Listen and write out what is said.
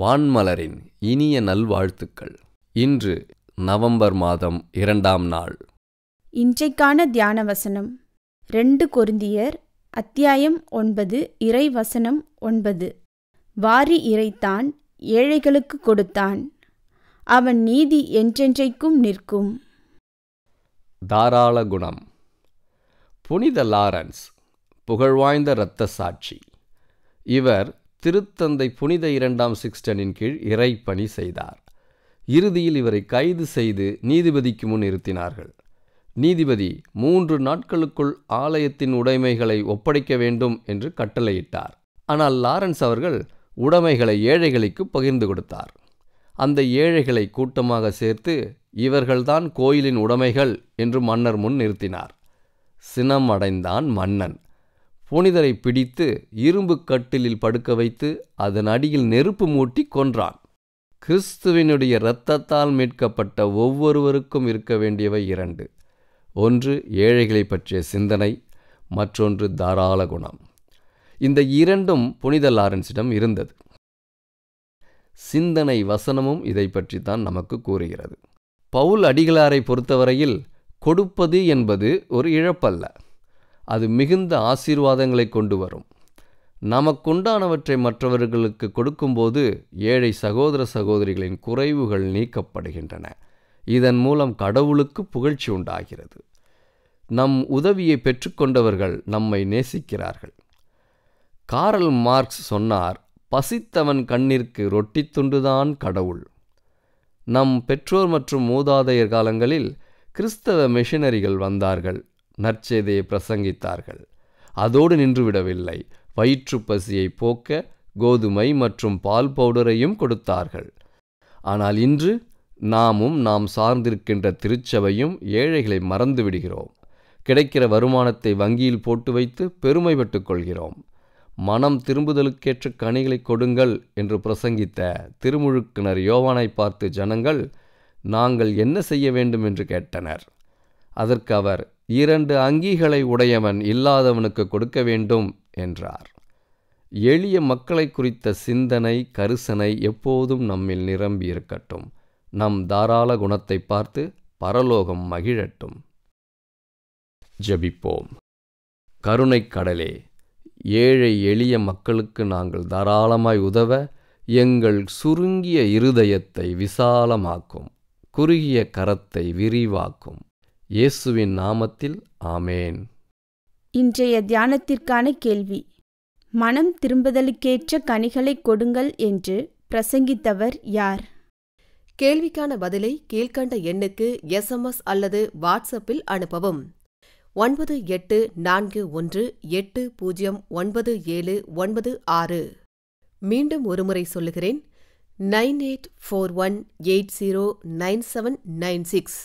வான்மலரின் இனிய நல்வாழ்த்துக்கள் இன்று நவம்பர் மாதம் இரண்டாம் நாள் இன்றைக்கான தியான வசனம் ரெண்டு கொருந்தியர் அத்தியாயம் ஒன்பது இறை வசனம் ஒன்பது வாரி இறைத்தான் ஏழைகளுக்கு கொடுத்தான் அவன் நீதி என்றென்றைக்கும் நிற்கும் தாராள குணம் புனித லாரன்ஸ் புகழ்வாய்ந்த இரத்த சாட்சி இவர் திருத்தந்தை புனித இரண்டாம் சிக்ஸ்டனின் கீழ் இறைப்பணி செய்தார் இறுதியில் இவரை கைது செய்து நீதிபதிக்கு முன் நிறுத்தினார்கள் நீதிபதி மூன்று நாட்களுக்குள் ஆலயத்தின் உடைமைகளை ஒப்படைக்க வேண்டும் என்று கட்டளையிட்டார் ஆனால் லாரன்ஸ் அவர்கள் உடைமைகளை ஏழைகளுக்கு பகிர்ந்து கொடுத்தார் அந்த ஏழைகளை கூட்டமாக சேர்த்து இவர்கள்தான் கோயிலின் உடைமைகள் என்று மன்னர் முன் நிறுத்தினார் சினம் அடைந்தான் மன்னன் புனிதரை பிடித்து இரும்பு கட்டிலில் படுக்க வைத்து அதன் அடியில் நெருப்பு மூட்டி கொன்றான் கிறிஸ்துவினுடைய இரத்தத்தால் மீட்கப்பட்ட ஒவ்வொருவருக்கும் இருக்க வேண்டியவை இரண்டு ஒன்று ஏழைகளை பற்றிய சிந்தனை மற்றொன்று தாராள குணம் இந்த இரண்டும் புனித லாரன்ஸிடம் இருந்தது சிந்தனை வசனமும் இதை பற்றி தான் நமக்கு கூறுகிறது பவுல் அடிகளாரை பொறுத்தவரையில் கொடுப்பது என்பது ஒரு இழப்பல்ல அது மிகுந்த ஆசீர்வாதங்களை கொண்டு வரும் நமக்குண்டானவற்றை மற்றவர்களுக்கு கொடுக்கும்போது ஏழை சகோதர சகோதரிகளின் குறைவுகள் நீக்கப்படுகின்றன இதன் மூலம் கடவுளுக்கு புகழ்ச்சி உண்டாகிறது நம் உதவியை பெற்றுக்கொண்டவர்கள் நம்மை நேசிக்கிறார்கள் காரல் மார்க்ஸ் சொன்னார் பசித்தவன் கண்ணிற்கு ரொட்டி துண்டுதான் கடவுள் நம் பெற்றோர் மற்றும் மூதாதையர் காலங்களில் கிறிஸ்தவ மிஷினரிகள் வந்தார்கள் நற்செய்தியை பிரசங்கித்தார்கள் அதோடு நின்றுவிடவில்லை வயிற்று பசியை போக்க கோதுமை மற்றும் பால் பவுடரையும் கொடுத்தார்கள் ஆனால் இன்று நாமும் நாம் சார்ந்திருக்கின்ற திருச்சபையும் ஏழைகளை மறந்து விடுகிறோம் கிடைக்கிற வருமானத்தை வங்கியில் போட்டு வைத்து பெருமை கொள்கிறோம் மனம் திரும்புதலுக்கேற்ற கனிகளை கொடுங்கள் என்று பிரசங்கித்த திருமுழுக்கினர் யோவானை பார்த்து ஜனங்கள் நாங்கள் என்ன செய்ய வேண்டும் என்று கேட்டனர் அதற்கு அவர் இரண்டு அங்கிகளை உடையவன் இல்லாதவனுக்கு கொடுக்க வேண்டும் என்றார் எளிய மக்களை குறித்த சிந்தனை கரிசனை எப்போதும் நம்மில் நிரம்பி இருக்கட்டும் நம் தாராள குணத்தை பார்த்து பரலோகம் மகிழட்டும் ஜபிப்போம் கருணை கடலே ஏழை எளிய மக்களுக்கு நாங்கள் தாராளமாய் உதவ எங்கள் சுருங்கிய இருதயத்தை விசாலமாக்கும் குறுகிய கரத்தை விரிவாக்கும் இயேசுவின் நாமத்தில் ஆமேன் இன்றைய தியானத்திற்கான கேள்வி மனம் திரும்புதலுக்கேற்ற கனிகளை கொடுங்கள் என்று பிரசங்கித்தவர் யார் கேள்விக்கான பதிலை கீழ்கண்ட எண்ணுக்கு எஸ்எம்எஸ் அல்லது வாட்ஸ்அப்பில் அனுப்பவும் ஒன்பது எட்டு நான்கு ஒன்று எட்டு பூஜ்ஜியம் ஒன்பது ஏழு ஒன்பது ஆறு மீண்டும் ஒருமுறை சொல்லுகிறேன் nine eight four one eight zero nine seven nine six